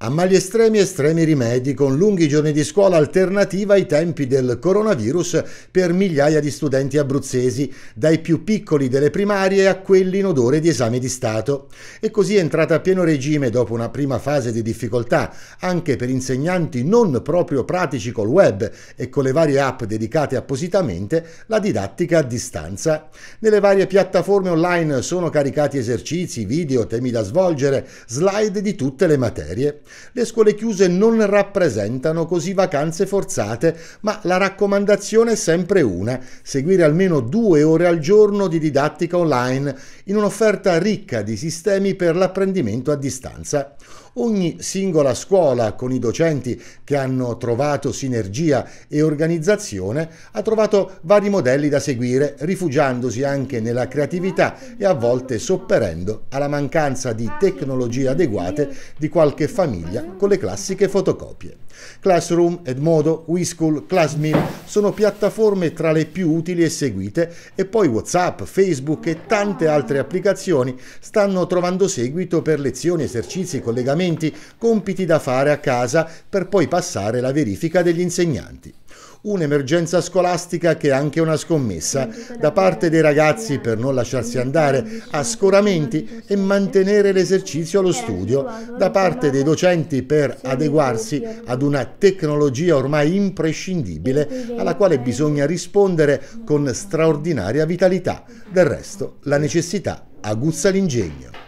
A mali estremi estremi rimedi, con lunghi giorni di scuola alternativa ai tempi del coronavirus per migliaia di studenti abruzzesi, dai più piccoli delle primarie a quelli in odore di esami di Stato. E così è entrata a pieno regime dopo una prima fase di difficoltà, anche per insegnanti non proprio pratici col web e con le varie app dedicate appositamente, la didattica a distanza. Nelle varie piattaforme online sono caricati esercizi, video, temi da svolgere, slide di tutte le materie. Le scuole chiuse non rappresentano così vacanze forzate, ma la raccomandazione è sempre una, seguire almeno due ore al giorno di didattica online in un'offerta ricca di sistemi per l'apprendimento a distanza ogni singola scuola con i docenti che hanno trovato sinergia e organizzazione ha trovato vari modelli da seguire, rifugiandosi anche nella creatività e a volte sopperendo alla mancanza di tecnologie adeguate di qualche famiglia con le classiche fotocopie. Classroom, Edmodo, WeSchool, Classmeal sono piattaforme tra le più utili e seguite e poi WhatsApp, Facebook e tante altre applicazioni stanno trovando seguito per lezioni, esercizi, collegamenti, compiti da fare a casa per poi passare la verifica degli insegnanti. Un'emergenza scolastica che è anche una scommessa da parte dei ragazzi per non lasciarsi andare a scoramenti e mantenere l'esercizio allo studio, da parte dei docenti per adeguarsi ad una tecnologia ormai imprescindibile alla quale bisogna rispondere con straordinaria vitalità. Del resto la necessità aguzza l'ingegno.